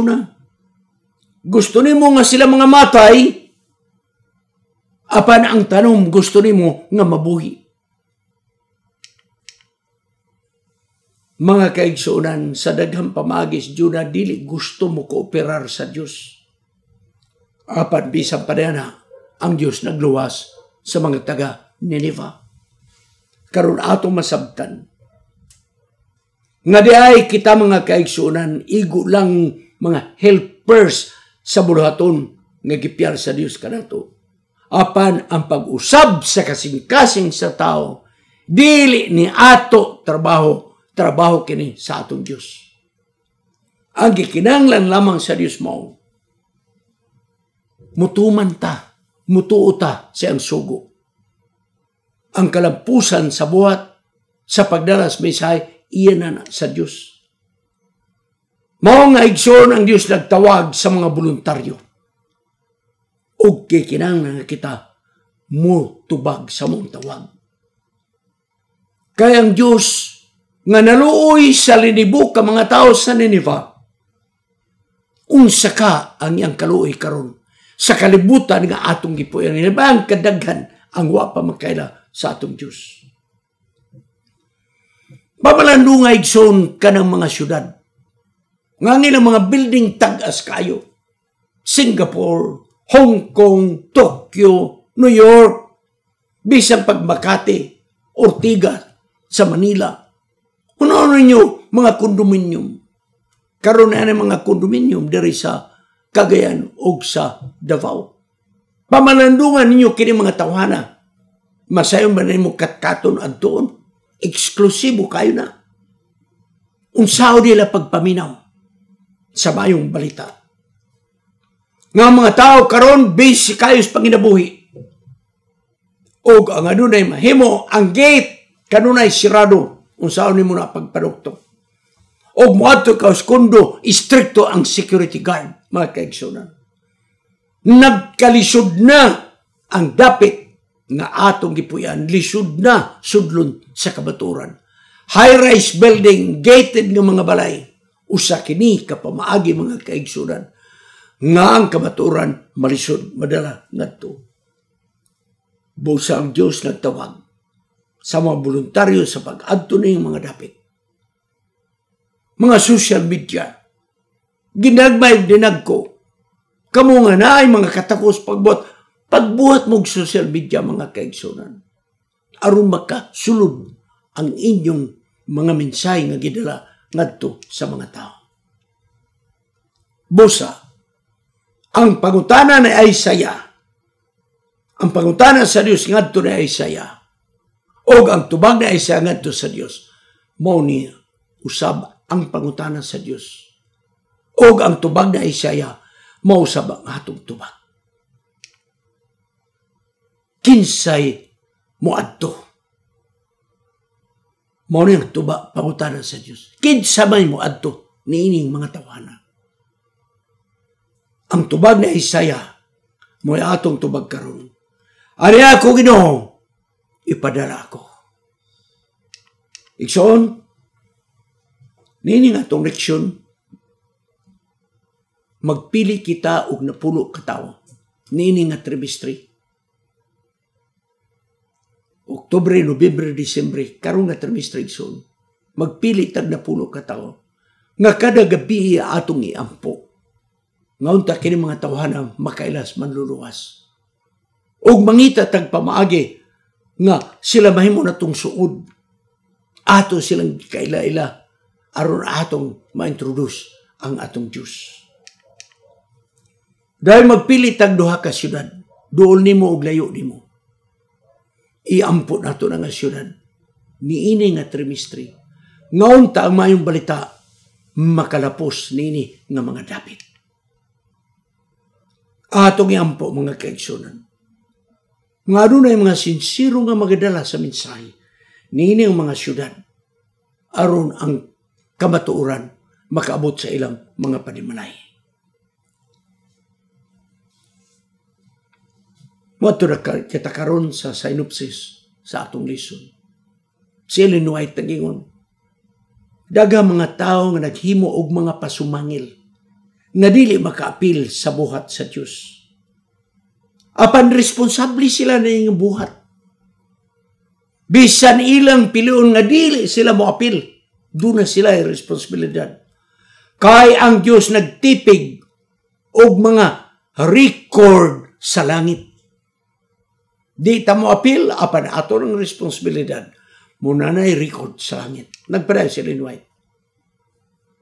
una. Gusto ni mo nga sila mga matay, apan ang tanong gusto ni mo nga mabuhi. Mga kaigsunan, sa daghang pamagis, Diyo dili gusto mo kooperar sa Diyos. Apat bisan pa na, ang Diyos nagluwas sa mga taga Nineveh. Karun ato masabtan. Nga di ay kita mga kaigsunan, igo lang mga helpers sa buluhaton nga gipyar sa Dios kanato. Apan ang pag-usab sa kasing-kasing sa tao dili ni ato trabaho, trabaho kini sa atong Dios. Ang gikinanglan lamang sa Dios mao mutuman ta, mutuo ta sa ang sugo. Ang kalampusan sa buhat sa pagdalas may sahay, iyan na, na sa Diyos. Mao nga igsoon ang Dios nagtawag sa mga voluntaryo. Ug kikinahanglan kita mo tubag sa mong tawag. Kay ang Dios nga naluoy sa linibok ka mga tao sa Nineveh, unsa ka ang iyang kaluoy karon sa kalibutan nga atong gipuyan ang kadaghan ang wa pa makaila sa atong Dios. Babalandungay igsoon ka ng mga syudad nga nilang mga building tagas kayo. Singapore, Hong Kong, Tokyo, New York, bisan pag Makati, Ortigas, sa Manila. Kunoon ano ninyo mga kondominium. Karoon na ng mga kondominium diri sa Cagayan o sa Davao. Pamalandungan ninyo kini mga tawhana. Masayon ba nimo katkaton adtoon? Eksklusibo kayo na. Unsaon nila pagpaminaw sa bayong balita. Nga mga tao karon base kayo sa panginabuhi. O ang adunay mahimo ang gate kanunay sirado unsaon ni na pagpadukto. O muadto ka sa istrikto ang security guard mga kaigsunan. Nagkalisod na ang dapit nga atong gipuyan lisod na sudlon sa kabaturan. High-rise building, gated ng mga balay usa kini kapamaagi mga kaigsunan nga ang kamaturan malisod madala ngadto busa ang Dios nagtawag sa mga voluntaryo sa pag-adto ning mga dapit mga social media ginagmay dinagko kamo nga naay mga katakos pagbuhat pagbuhat mog social media mga kaigsunan aron makasulod ang inyong mga mensahe nga gidala ngadto sa mga tao. Busa, ang pangutana ni Isaiah, ang pangutana sa Dios ngadto ni Isaiah, o ang tubag ni Isaiah ngadto sa Dios, mao ni usab ang pangutana sa Dios. O ang tubag ni Isaiah, mao usab ang atong tubag. Kinsay mo adto Mao ning tuba pangutana sa Dios. Kinsamay mo adto niining mga tawhana. Ang tubag ni Isaiah mo atong tubag karon. Ari ako Ginoo ipadala ako. Igsoon niining atong leksyon magpili kita og napulo ka tawo niini nga trimestre Oktubre, Nobyembre, Disyembre, karong nga termistration, magpili tag na puno ka tao, nga kada gabi atong iampo. Ngayon ta kini mga tawhana makailas manluluwas. Og mangita tag pamaagi nga sila mahimo na tong suod. Ato silang kaila-ila aron atong ma-introduce ang atong Diyos. Dahil magpili tag duha ka syudad, dool mo og layo mo. Iampot nato na nga siyudan. Niini nga trimestri. Ngaon ta ang mayong balita, makalapos nini nga mga dapit. Atong iampo mga kaigsunan. Nga doon mga sinsiro nga magadala sa mensahe. Niini ang mga siyudan. Aron ang kamatuuran makaabot sa ilang mga panimalay. Moto na kita karon sa synopsis sa atong lesson. Si Ellen White nagingon, Daga mga tao nga naghimo og mga pasumangil na dili makaapil sa buhat sa Dios. Apan responsable sila na yung buhat. Bisan ilang pilion nga dili sila moapil, doon na sila yung responsibilidad. Kay ang Dios nagtipig og mga record sa langit Di ta mo appeal apan ato ng responsibilidad muna na record sa langit. Nagpadayon si Ellen White.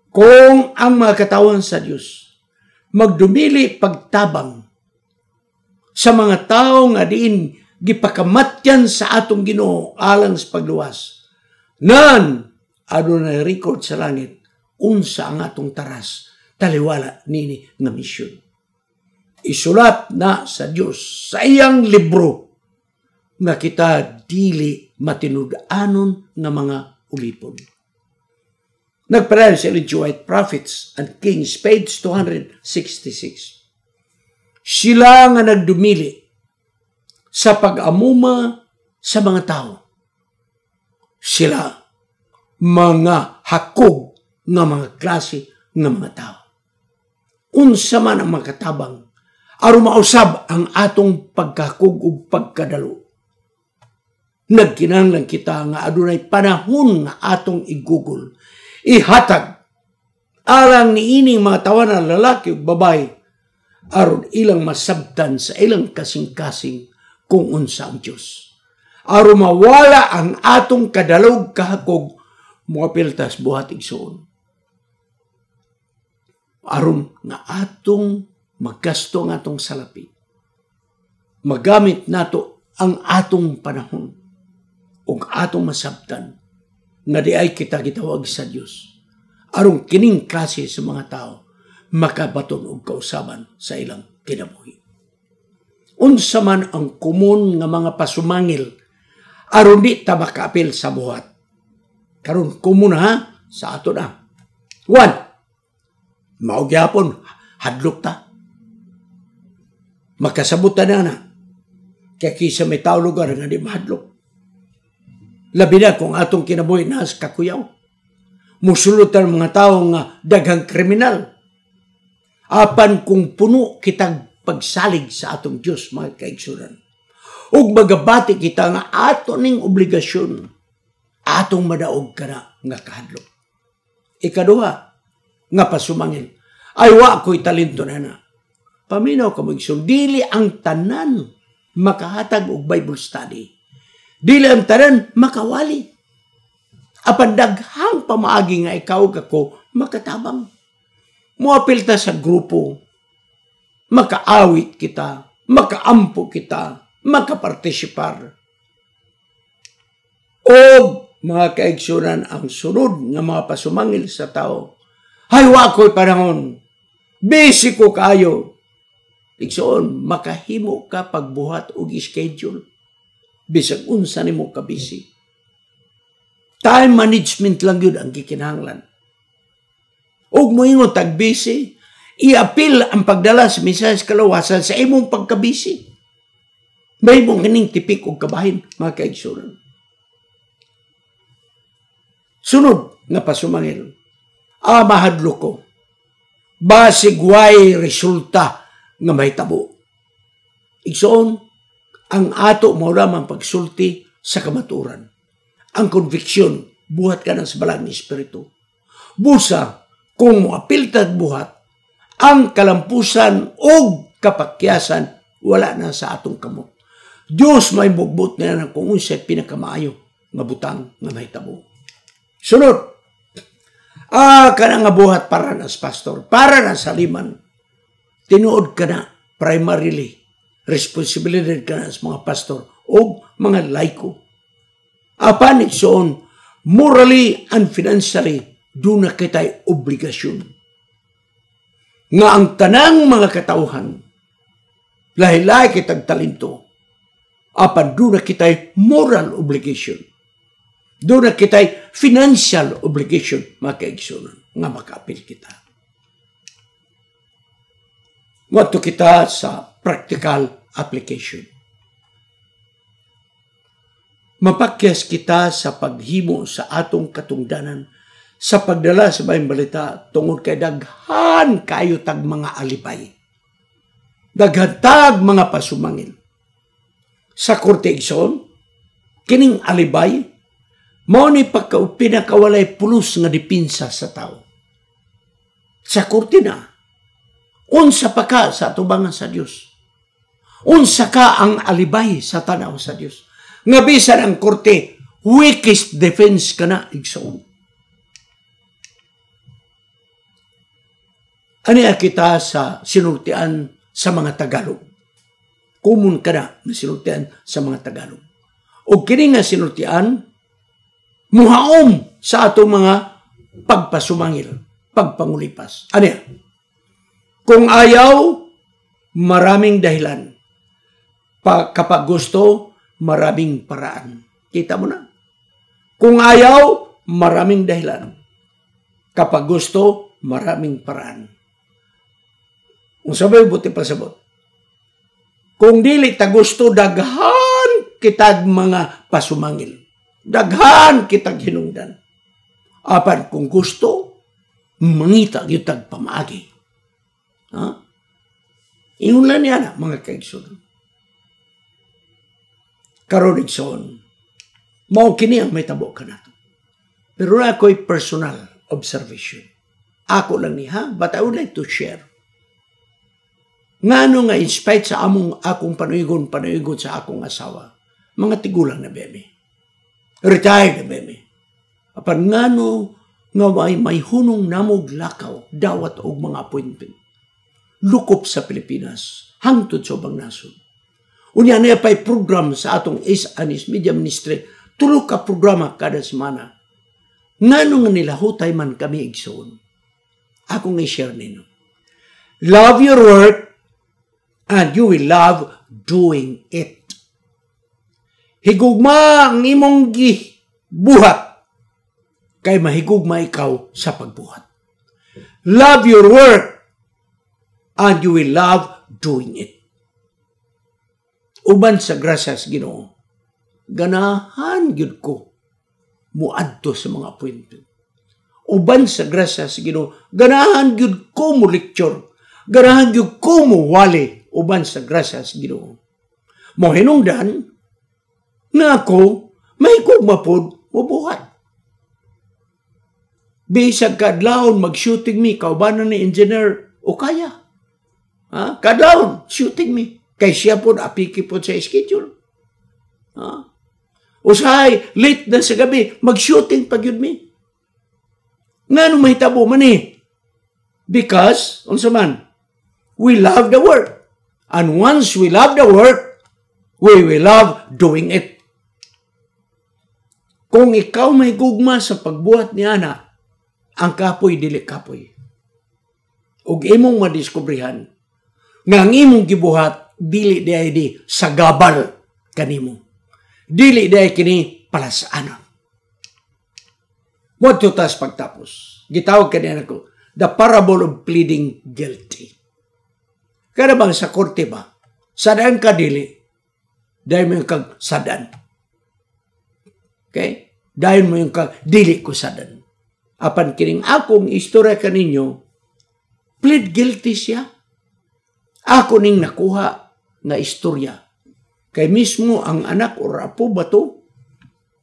Kung ang mga katawan sa Dios magdumili pagtabang sa mga tao nga diin gipakamatyan sa atong Ginoo alang sa pagluwas. Nan adunay record sa langit unsa ang atong taras taliwala nini nga misyon. Isulat na sa Dios sa iyang libro nga kita dili matinud-anon nga mga ulipod. Nagpadayon sa Elijah White Prophets and Kings, page 266. Sila nga nagdumili sa pag-amuma sa mga tao. Sila mga hakog nga mga klase ng mga tao. Unsa man ang makatabang aron mausab ang atong pagkakog ug pagkadalo nagkinanglan kita nga adunay panahon nga atong igugol. Ihatag alang ni ining mga na lalaki ug babae aron ilang masabtan sa ilang kasing-kasing kung unsa ang Dios. Aron mawala ang atong kadalog kahakog mga piltas buhat igsoon. Aron nga atong maggasto ang atong salapi. Magamit nato ang atong panahon ug atong masabtan nga diay kita gitawag sa Dios arong kining klase sa mga tao makabaton og kausaban sa ilang kinabuhi unsa man ang kumon nga mga pasumangil aron di ta makaapil sa buhat karon komon ha sa ato na one mao gyapon hadlok ta makasabot ta na na kaya kisa may tao lugar nga di mahadlok Labi na kung atong kinabuhi na sa kakuyaw. Musulot ang mga tao nga daghang kriminal. Apan kung puno kitang pagsalig sa atong Diyos, mga kaigsuran. Ug magabati kita nga ato ning obligasyon atong madaog kana nga kahadlok. Ikaduha, nga pasumangin. Ay wa ko'y talento na na. Paminaw ka magsong, ang tanan makahatag og Bible study Dili ang tanan makawali. Apan daghang pamaagi nga ikaw kako makatabang. Muapil ta sa grupo. Makaawit kita, makaampo kita, makapartisipar. O mga kaigsunan ang sunod nga mga pasumangil sa tao. Haywa ko'y panahon. Busy ko kayo. Igsoon, makahimo ka pagbuhat og schedule bisag unsa nimo ka busy. Time management lang yun ang kikinahanglan. Og moingon tag busy, i-appeal ang pagdala sa misas kalawasan sa imong pagkabisi. May mong kaning tipik og kabahin, mga kaigsunan. Sunod nga pasumangil, ah, mahadlo ko, basigway resulta nga may tabo. Igsoon, ang ato mao lamang pagsulti sa kamaturan. Ang conviction, buhat ka ng sabalang Espiritu. Busa, kung moapiltad buhat, ang kalampusan o kapakyasan wala na sa atong kamot. Dios may bugbot na ng kung unsay pinakamaayo nga butang nga mahitabo. Sunod, ah, kana nga buhat para nas pastor, para nas saliman, tinuod ka na primarily responsibilidad ka sa mga pastor o mga laiko. Apan iksoon, morally and financially, do na kita'y obligasyon. Nga ang tanang mga katauhan, lahi-lahi kitang talento, apan do na kita'y moral obligation. Do na kita'y financial obligation, mga kaigsunan, nga makapil kita. Wato kita sa practical application. Mapakyas kita sa paghimo sa atong katungdanan sa pagdala sa bayang balita tungod kay daghan kayo tag mga alibay. Daghan tag mga pasumangil. Sa Korte Igsoon, kining alibay, mao ni pagka pinakawalay pulos nga dipinsa sa tao. Sa kurtina, na, unsa pa ka sa atubangan sa Dios Unsa ka ang alibay sa tanaw sa Dios. Nga bisan ang korte, weakest defense ka na igsoon. Ani kita sa sinultian sa mga Tagalog. Kumun ka na na sinultian sa mga Tagalog. O kini nga sinultian, muhaom sa ato mga pagpasumangil, pagpangulipas. ani Kung ayaw, maraming dahilan pa, kapag gusto, maraming paraan. Kita mo na. Kung ayaw, maraming dahilan. Kapag gusto, maraming paraan. Kung sabay, buti pa sabot. Kung dili ta gusto, daghan kitag mga pasumangil. Daghan kitag hinungdan. Apan kung gusto, mangita yutag pamagi. Ha? Inulan niya na, mga kaigsunan karon mao kini ang may tabo kanato pero na ako'y personal observation ako lang niha but I would like to share Nga ano nga in spite sa among akong panuigon, panuigon sa akong asawa, mga tigulang na bebe. Retired na bebe. Apan ngano nga may, may hunong namog lakaw, dawat og mga appointment. Lukop sa Pilipinas, hangtod sa ubang nasod. Unya niya pa'y program sa atong Is Anis Media Ministry. Tulo ka programa kada semana. Nga nila, hutay man kami igsoon. Ako nga share nino. Love your work and you will love doing it. Higugma ang imong gibuhat kay mahigugma ikaw sa pagbuhat. Love your work and you will love doing it uban sa grasya sa Ginoo ganahan gyud ko muadto sa mga appointment uban sa grasya sa Ginoo ganahan gyud ko mo lecture ganahan gyud ko mo wali uban sa grasya sa Ginoo mo hinungdan na ako may kugma pod buhat bisag kadlawon mag-shooting me kaubanan ni engineer o kaya ha kadlawon shooting me Kay siya po, apiki po sa schedule. Ha? Huh? Usahay, late na sa gabi, mag-shooting pag yun mi. Nga nung mahitabo man eh. Because, unsa man, we love the work. And once we love the work, we will love doing it. Kung ikaw may gugma sa pagbuhat ni ana, ang kapoy dili kapoy. Ug imong madiskubrihan nga ang imong gibuhat dili diay di sagabal kanimo. Dili diay kini palasanon. What to tas pagtapos? Gitawag kanina ko, the parable of pleading guilty. Kada bang sa korte ba, sadaan ka dili, dahil mo yung kag sadan. Okay? Dahil mo yung kag dili ko sadan. Apan kining akong istorya kaninyo, plead guilty siya. Ako ning nakuha na istorya. Kay mismo ang anak or apo ba to?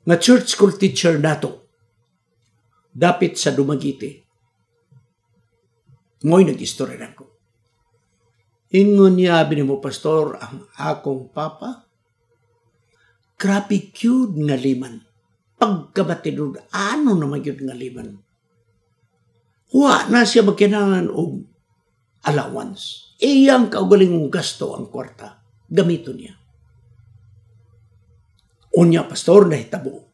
na church school teacher nato. Dapit sa Dumagite. Ngoy nag-istorya na ko. Ingon niya, binimo pastor, ang akong papa. Grabe cute nga liman. Pagkabatidod, ano na magyud nga liman? Huwa na siya magkinangan o allowance iyang kaugalingong gasto ang kwarta. Gamito niya. Unya pastor na hitabo.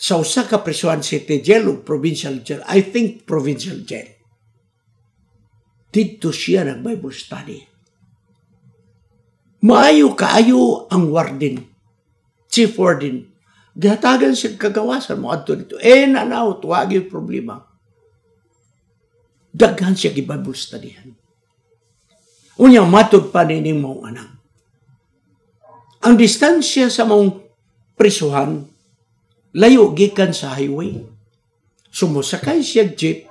Sa usa ka prisuan city jail o provincial jail, I think provincial jail. Dito siya nag Bible study. Maayo kaayo ang warden, chief warden. Gihatagan siya kagawasan mo adto dito. Eh, nanaw, tuwag yung problema daghan siya gi-Bible studyhan. Unya matod pa ni mong anak. Ang distansya sa mong prisuhan layo gikan sa highway. Sumusakay siya jeep,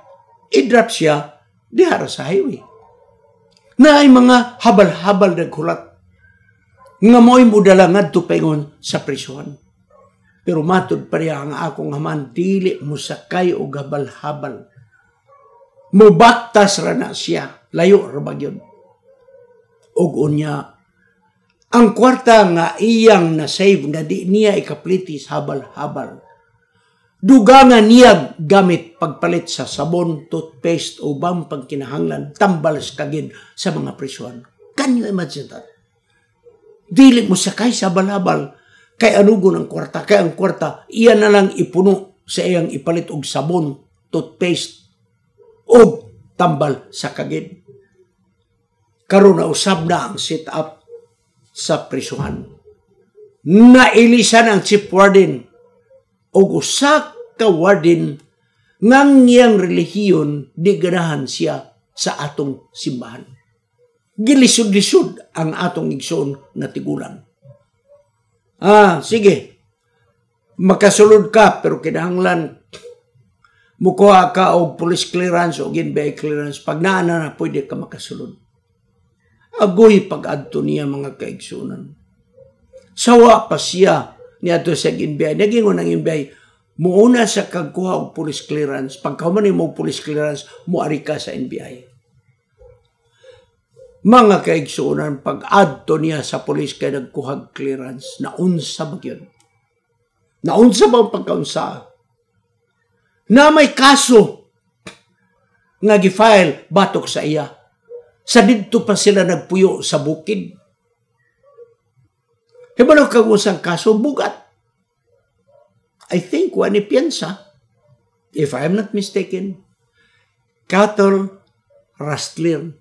i-drop siya dihara sa highway. Na ay mga habal-habal nagkulat nga mo'y mudala nga tupengon sa prisuhan. Pero matod pa niya ang akong haman, dili mo sakay o gabal-habal mubaktas rana siya. Layo rabag yun. Ug unya, ang kwarta nga iyang na-save nga di niya ikaplitis habal-habal. Dugangan niya gamit pagpalit sa sabon, toothpaste o bang pagkinahanglan, tambal sa kagin sa mga prisuan. Can you imagine that? Dili mo sakay sa balabal kay anugo ang kwarta, kay ang kwarta, iya na lang ipuno sa iyang ipalit og sabon, toothpaste, o tambal sa kagid. Karon na usab na ang sit up sa prisuhan. Nailisan ang chief warden o usak ka warden ngang iyang relihiyon di ganahan siya sa atong simbahan. Gilisod-lisod ang atong igsoon na tigulang. Ah, sige. Makasulod ka pero kinahanglan mukuha ka og police clearance o NBI clearance pag naa na pwede ka makasulod agoy pag adto niya mga kaigsunan sawa pa siya ni niadto sa NBI nagingon ang NBI muuna sa kagkuha og police clearance pagka man mo police clearance mo ari ka sa NBI mga kaigsunan pag adto niya sa police kay nagkuhag clearance na unsa ba yun naunsa ba ang pagkaunsa na may kaso nga gifile batok sa iya. Sa didto pa sila nagpuyo sa bukid. Hibalo kag usang kaso bugat. I think wa ni piensa if I'm not mistaken cattle rustler.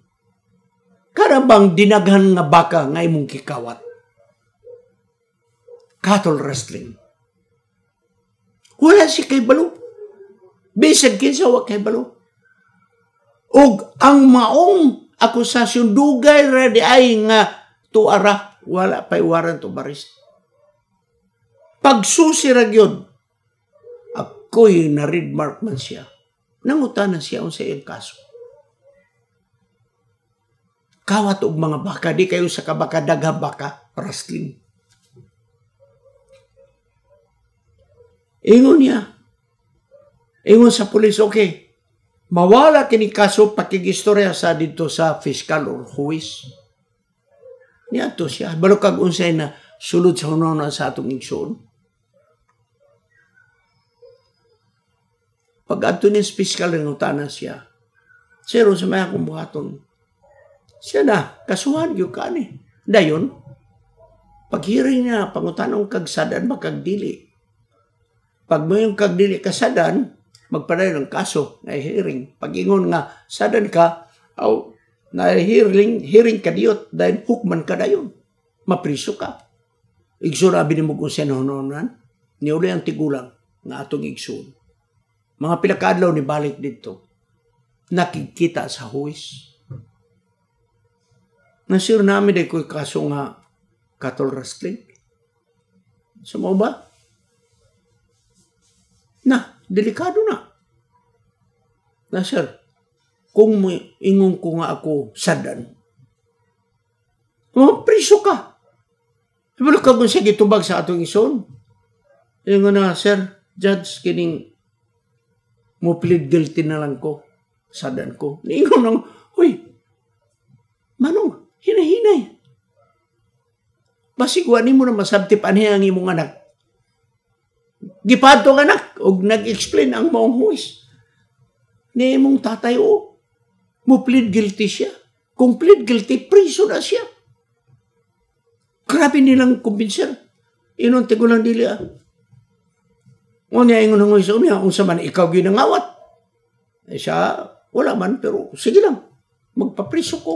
Kada bang dinaghan nga baka nga imong kikawat? Cattle rustling. Wala si kay balok Bisag kinsa wa kay balo. Ug ang maong akusasyon dugay ra di ay nga tuara wala pay warrant of arrest. Pagsusi ra gyud ako'y na mark man siya. Nangutana siya sa iyang kaso. Kawat og mga baka, di kayo sa kabaka, dagabaka, wrestling. Ingon niya, Ingon sa pulis, okay, mawala kini kaso pakigistorya sa dito sa fiscal or huwis. Niadto siya. Balo kag unsay na sulod sa hunona sa atong igsoon. Pag ato ni fiscal rinutana siya, Sero sa mga kumbuhaton. Siya na, kasuhan yung kani. Dayon, paghiring niya, pangutanong kagsadan ba kagdili? Pag mo yung kagdili kasadan, magpadayon ng kaso na hearing. Pag-ingon nga, sadan ka, aw, na hearing, hearing ka diyot, dahil hukman ka dayon. Mapriso ka. Igsurabi ni mo kung senononan, niuli ang tigulang nga atong igsoon. Mga pilakadlaw ni balik dito, nakikita sa huwis. Nasir namin dahil ko'y kaso nga katol rustling. Sumo ba? Na, delikado na. Na sir, kung ingon ko nga ako sadan, mapriso ka. Ibalik eh, ka sa gitubag sa atong ison. Eh, nga na, sir, judge, kining mo plead guilty na lang ko. Sadan ko. Ingon nang, huy, manong, hinahinay. Masigwa ni mo na masabtip anhi ang imong anak. Gipadto nga anak, og nag-explain ang mong huwis. Ni mong tatay o, mo plead guilty siya. Kung plead guilty, priso na siya. Grabe nilang kumbinsir. Inon ko lang dili ah. Ngunit ingon ng isa umiya, kung man ikaw ginangawat. Eh siya, wala man, pero sige lang, magpapriso ko.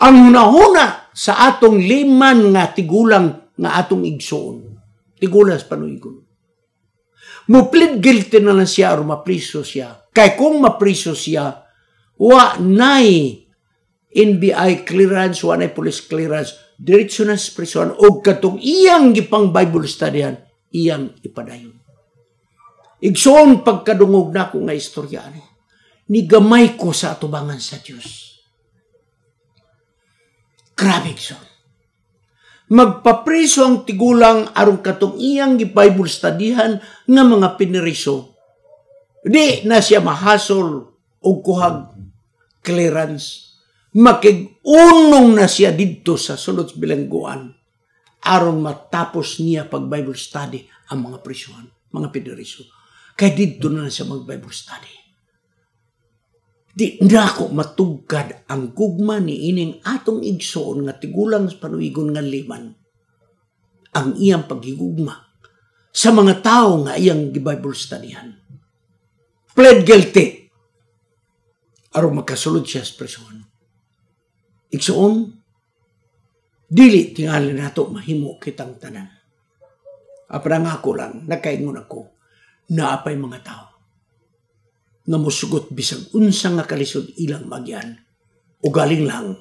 Ang hunahuna sa atong liman nga tigulang nga atong igsoon Tigulas panuigon. Muplit guilty na lang siya or mapriso siya. Kay kung mapriso siya, wa nai NBI clearance, wa nai police clearance, diretso na sa prison o katong iyang gipang Bible study yan, iyang ipadayon. Igsoon pagkadungog na ko nga istorya ni. Nigamay ko sa atubangan sa Dios. Grabe igsoon magpapreso ang tigulang aron katong iyang gi-Bible studyhan nga mga piniriso. Di na siya mahasol og kuhag clearance. Makig-unong na siya didto sa sulod bilangguan aron matapos niya pag Bible study ang mga prisuhan, mga piniriso. Kay didto na, na siya mag Bible study. Di nako matugkad ang gugma ni ining atong igsoon nga tigulang sa panuigon nga liman. Ang iyang paghigugma sa mga tao nga iyang gibible bible studyan. Plead guilty. Aron makasulod siya sa prison. Igsoon, dili tingali nato mahimo kitang tanan. Apra nga ako lang, nakaingon ako, naapay mga tao nga musugot bisag unsang nga kalisod ilang magyan o galing lang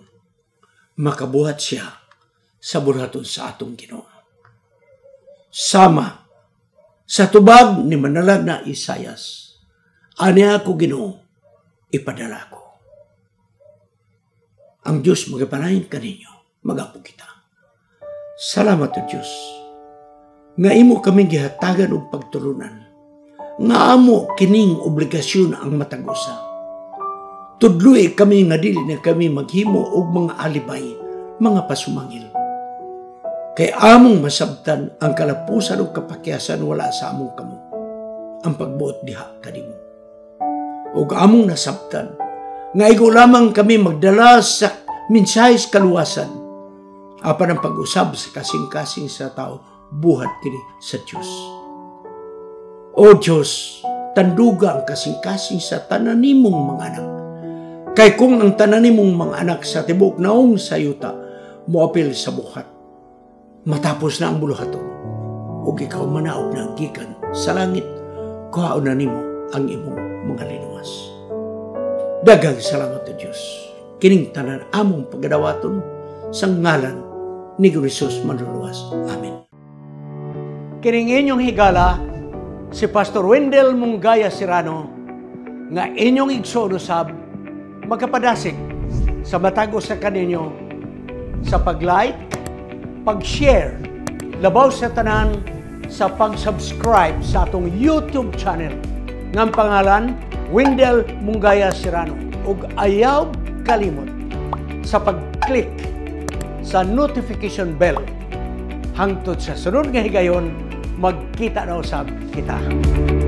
makabuhat siya sa burhaton sa atong Ginoo. Sama sa tubag ni manalag na Isayas, ani ako Ginoo ipadala ko. Ang Dios magapanahin kaninyo, magapo kita. Salamat o Dios nga imo kami gihatagan og pagtulunan naamo kining obligasyon ang matagusa. usa. Tudloy kami nga dili na kami maghimo og mga alibay, mga pasumangil. Kay among masabtan ang kalapusan o kapakyasan wala sa among kamo. Ang pagbuot diha kadimo. Og among nasabtan, nga igo lamang kami magdala sa minsay kaluwasan. Apan ang pag-usab sa kasing-kasing sa tao, buhat kini sa Diyos. O Diyos, tandugang kasing-kasing sa tanan mga anak. Kay kung ang tananimong nimong mga anak sa tibok naong sayuta, moapil sa buhat. Matapos na ang buluhaton. O ikaw manaog na gikan sa langit, kuhaon na nimo ang imong mga linuwas. Dagang salamat o Diyos. Kining tanan among pagadawaton sa ngalan ni Jesus manluluwas. Amen. Kining inyong higala, si Pastor Wendell Mungaya Sirano nga inyong igsoon usab magkapadasik sa matagos sa kaninyo sa pag-like, pag-share, labaw sa tanan sa pag-subscribe sa atong YouTube channel ng pangalan Wendell Mungaya Sirano ug ayaw kalimot sa pag-click sa notification bell hangtod sa sunod nga higayon Magkita na usap kita.